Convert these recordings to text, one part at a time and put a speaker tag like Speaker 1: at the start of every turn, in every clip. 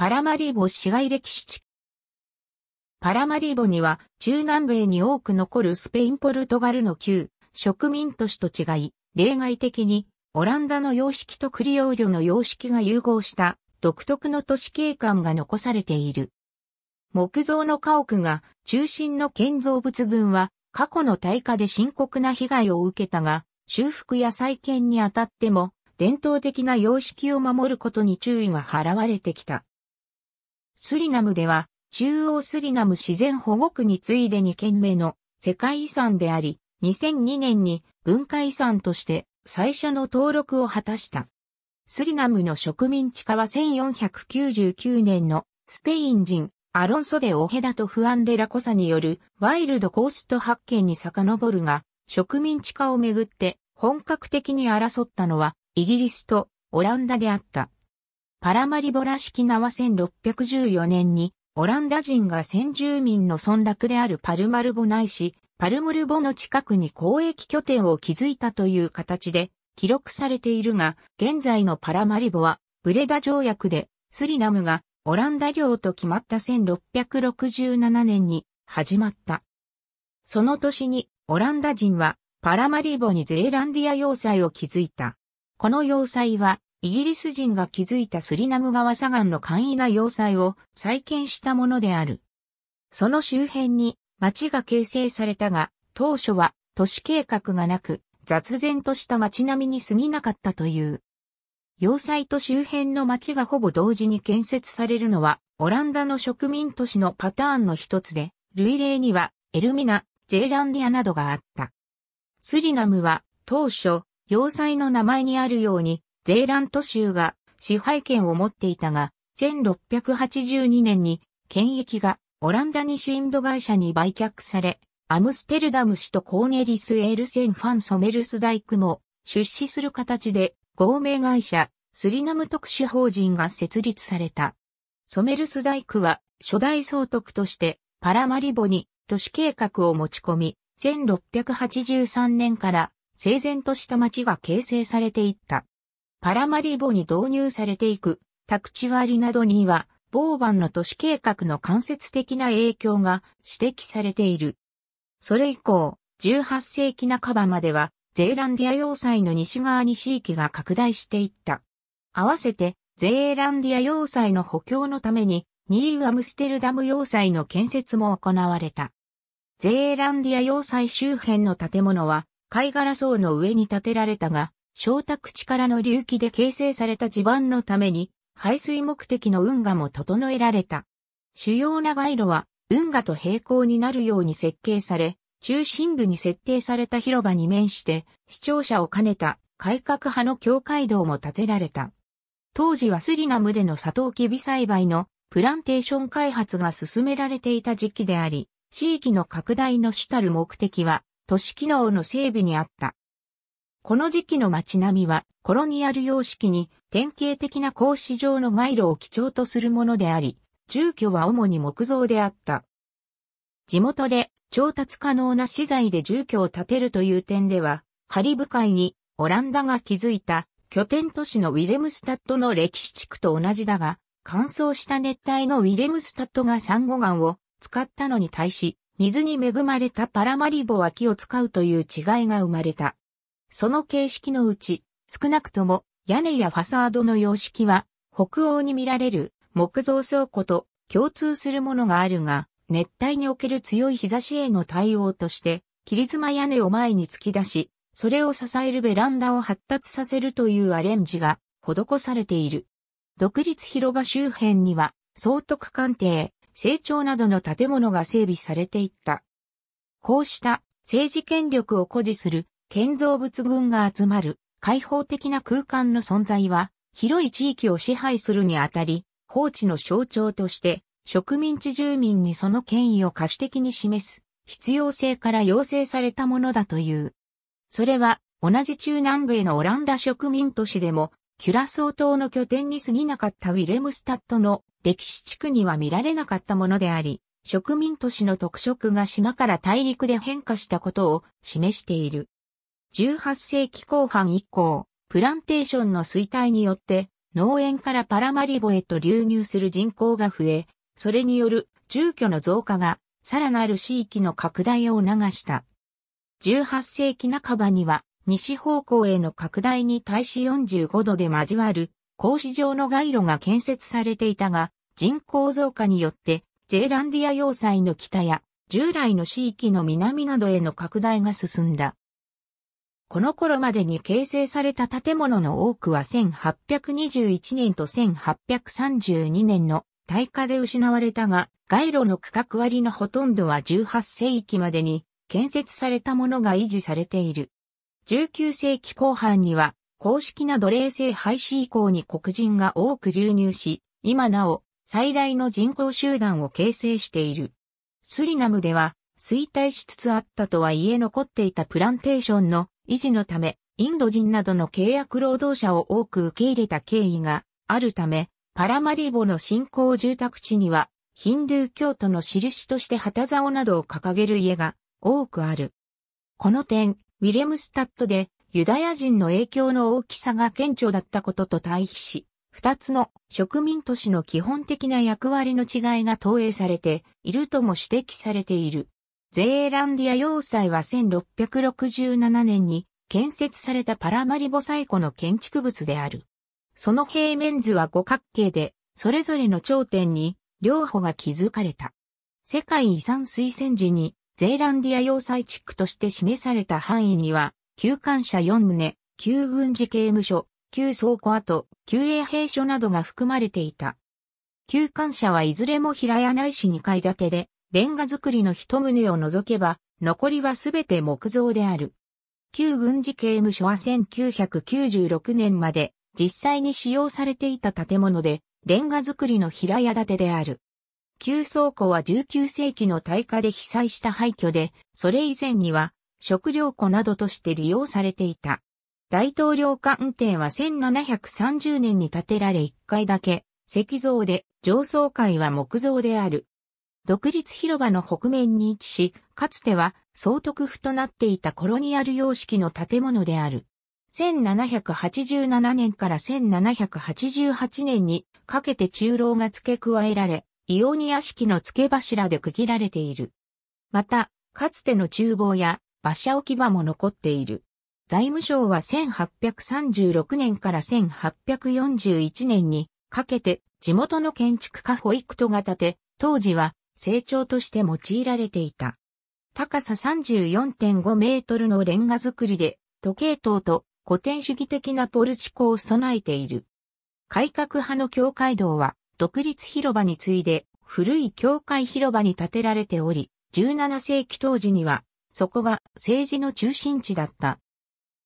Speaker 1: パラマリーボ市街歴史地パラマリーボには中南米に多く残るスペインポルトガルの旧植民都市と違い、例外的にオランダの様式とクリオーリョの様式が融合した独特の都市景観が残されている。木造の家屋が中心の建造物群は過去の大火で深刻な被害を受けたが、修復や再建にあたっても伝統的な様式を守ることに注意が払われてきた。スリナムでは、中央スリナム自然保護区に次いで2件目の世界遺産であり、2002年に文化遺産として最初の登録を果たした。スリナムの植民地化は1499年のスペイン人アロンソデ・オヘダとフアンデ・ラコサによるワイルドコースト発見に遡るが、植民地化をめぐって本格的に争ったのはイギリスとオランダであった。パラマリボラ式名は1614年に、オランダ人が先住民の村落であるパルマルボないし、パルムルボの近くに交易拠点を築いたという形で記録されているが、現在のパラマリボは、ブレダ条約で、スリナムがオランダ領と決まった1667年に始まった。その年にオランダ人はパラマリボにゼーランディア要塞を築いた。この要塞はイギリス人が築いたスリナム川左岸の簡易な要塞を再建したものである。その周辺に町が形成されたが、当初は都市計画がなく、雑然とした町並みに過ぎなかったという。要塞と周辺の町がほぼ同時に建設されるのは、オランダの植民都市のパターンの一つで、類例には、エルミナ、ゼーランディアなどがあった。スリナムは、当初、要塞の名前にあるように、ゼーラント州が支配権を持っていたが、1682年に権益がオランダ西インド会社に売却され、アムステルダム市とコーネリス・エールセン・ファン・ソメルス大区も出資する形で合名会社スリナム特殊法人が設立された。ソメルス大区は初代総督としてパラマリボに都市計画を持ち込み、1683年から整然とした町が形成されていった。パラマリボに導入されていく宅地割などには、ボーバンの都市計画の間接的な影響が指摘されている。それ以降、18世紀半ばまでは、ゼーランディア要塞の西側に地域が拡大していった。合わせて、ゼーランディア要塞の補強のために、ニーアムステルダム要塞の建設も行われた。ゼーランディア要塞周辺の建物は、貝殻層の上に建てられたが、小宅地からの隆起で形成された地盤のために、排水目的の運河も整えられた。主要な街路は、運河と平行になるように設計され、中心部に設定された広場に面して、視聴者を兼ねた改革派の教会堂も建てられた。当時はスリナムでのサトウキビ栽培のプランテーション開発が進められていた時期であり、地域の拡大の主たる目的は、都市機能の整備にあった。この時期の街並みはコロニアル様式に典型的な格子状の街路を基調とするものであり、住居は主に木造であった。地元で調達可能な資材で住居を建てるという点では、カリブ海にオランダが築いた拠点都市のウィレムスタッドの歴史地区と同じだが、乾燥した熱帯のウィレムスタッドがサンゴ岩を使ったのに対し、水に恵まれたパラマリボは木を使うという違いが生まれた。その形式のうち、少なくとも屋根やファサードの様式は、北欧に見られる木造倉庫と共通するものがあるが、熱帯における強い日差しへの対応として、切妻屋根を前に突き出し、それを支えるベランダを発達させるというアレンジが施されている。独立広場周辺には、総督官邸、成長などの建物が整備されていった。こうした政治権力を誇示する建造物群が集まる開放的な空間の存在は、広い地域を支配するにあたり、放置の象徴として、植民地住民にその権威を可視的に示す必要性から要請されたものだという。それは、同じ中南米のオランダ植民都市でも、キュラソー島の拠点に過ぎなかったウィレムスタットの歴史地区には見られなかったものであり、植民都市の特色が島から大陸で変化したことを示している。18世紀後半以降、プランテーションの衰退によって農園からパラマリボへと流入する人口が増え、それによる住居の増加がさらなる地域の拡大を促した。18世紀半ばには西方向への拡大に対し45度で交わる格子状の街路が建設されていたが、人口増加によってゼーランディア要塞の北や従来の地域の南などへの拡大が進んだ。この頃までに形成された建物の多くは1821年と1832年の大火で失われたが、街路の区画割のほとんどは18世紀までに建設されたものが維持されている。19世紀後半には公式な奴隷制廃止以降に黒人が多く流入し、今なお最大の人口集団を形成している。スリナムでは衰退しつつあったとはいえ残っていたプランテーションの維持のため、インド人などの契約労働者を多く受け入れた経緯があるため、パラマリボの新興住宅地には、ヒンドゥー教徒の印として旗竿などを掲げる家が多くある。この点、ウィレムスタッドでユダヤ人の影響の大きさが顕著だったことと対比し、二つの植民都市の基本的な役割の違いが投影されているとも指摘されている。ゼーランディア要塞は1667年に建設されたパラマリボサイコの建築物である。その平面図は五角形で、それぞれの頂点に両方が築かれた。世界遺産推薦時にゼーランディア要塞地区として示された範囲には、旧館舎4棟、旧軍事刑務所、旧倉庫跡、旧衛兵所などが含まれていた。旧館舎はいずれも平屋内市2階建てで、レンガ造りの一棟を除けば、残りはすべて木造である。旧軍事刑務所は1996年まで実際に使用されていた建物で、レンガ造りの平屋建てである。旧倉庫は19世紀の大火で被災した廃墟で、それ以前には食料庫などとして利用されていた。大統領官邸は1730年に建てられ1階だけ、石像で、上層階は木造である。独立広場の北面に位置し、かつては総督府となっていたコロニアル様式の建物である。1787年から1788年にかけて中楼が付け加えられ、イオニア式の付け柱で区切られている。また、かつての厨房や馬車置き場も残っている。財務省は1836年から1841年にかけて地元の建築家ホイクトが建て、当時は成長として用いられていた。高さ34.5メートルのレンガ造りで、時計塔と古典主義的なポルチコを備えている。改革派の教会堂は、独立広場に次いで、古い教会広場に建てられており、17世紀当時には、そこが政治の中心地だった。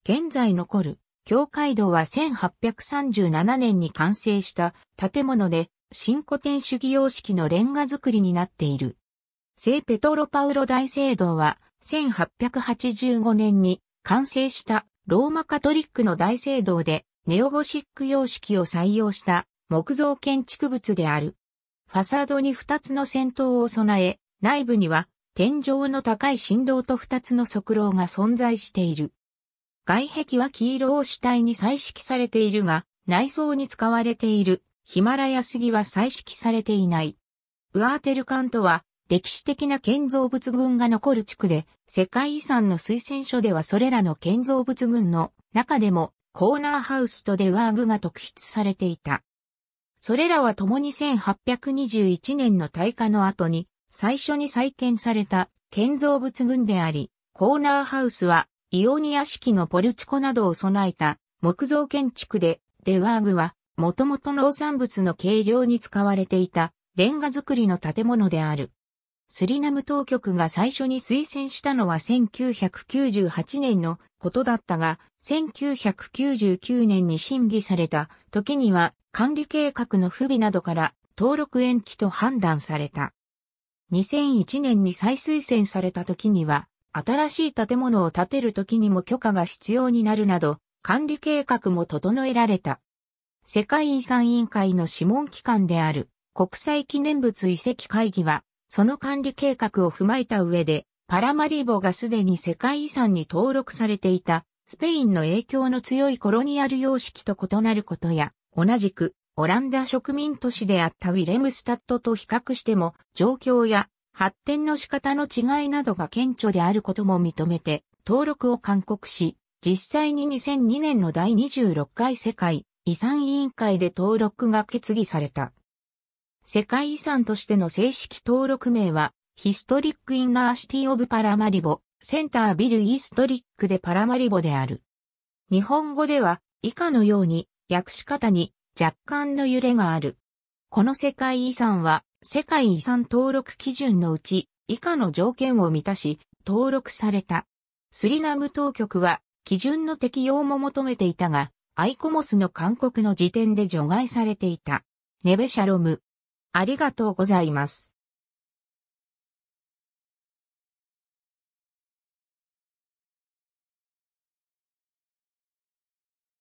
Speaker 1: 現在残る、教会堂は1837年に完成した建物で、新古典主義様式のレンガ造りになっている。聖ペトロパウロ大聖堂は1885年に完成したローマカトリックの大聖堂でネオゴシック様式を採用した木造建築物である。ファサードに2つの戦闘を備え、内部には天井の高い振動と2つの側廊が存在している。外壁は黄色を主体に彩色されているが、内装に使われているヒマラヤ杉は採識されていない。ウアーテルカントは歴史的な建造物群が残る地区で、世界遺産の推薦書ではそれらの建造物群の中でもコーナーハウスとデワーグが特筆されていた。それらは共に1821年の大火の後に最初に再建された建造物群であり、コーナーハウスはイオニア式のポルチコなどを備えた木造建築で、デワーグはもともと農産物の計量に使われていたレンガ作りの建物である。スリナム当局が最初に推薦したのは1998年のことだったが、1999年に審議された時には管理計画の不備などから登録延期と判断された。2001年に再推薦された時には、新しい建物を建てる時にも許可が必要になるなど、管理計画も整えられた。世界遺産委員会の諮問機関である国際記念物遺跡会議は、その管理計画を踏まえた上で、パラマリーボがすでに世界遺産に登録されていた、スペインの影響の強いコロニアル様式と異なることや、同じく、オランダ植民都市であったウィレムスタットと比較しても、状況や発展の仕方の違いなどが顕著であることも認めて、登録を勧告し、実際に2002年の第26回世界遺産委員会で登録が決議された。世界遺産としての正式登録名は、ヒストリック・インナーシティ・オブ・パラマリボ、センタービル・イーストリックでパラマリボである。日本語では、以下のように、訳し方に若干の揺れがある。この世界遺産は、世界遺産登録基準のうち、以下の条件を満たし、登録された。スリナム当局は、基準の適用も求めていたが、アイコモスの勧告の時点で除外されていた。ネベシャロム。ありがとうございます。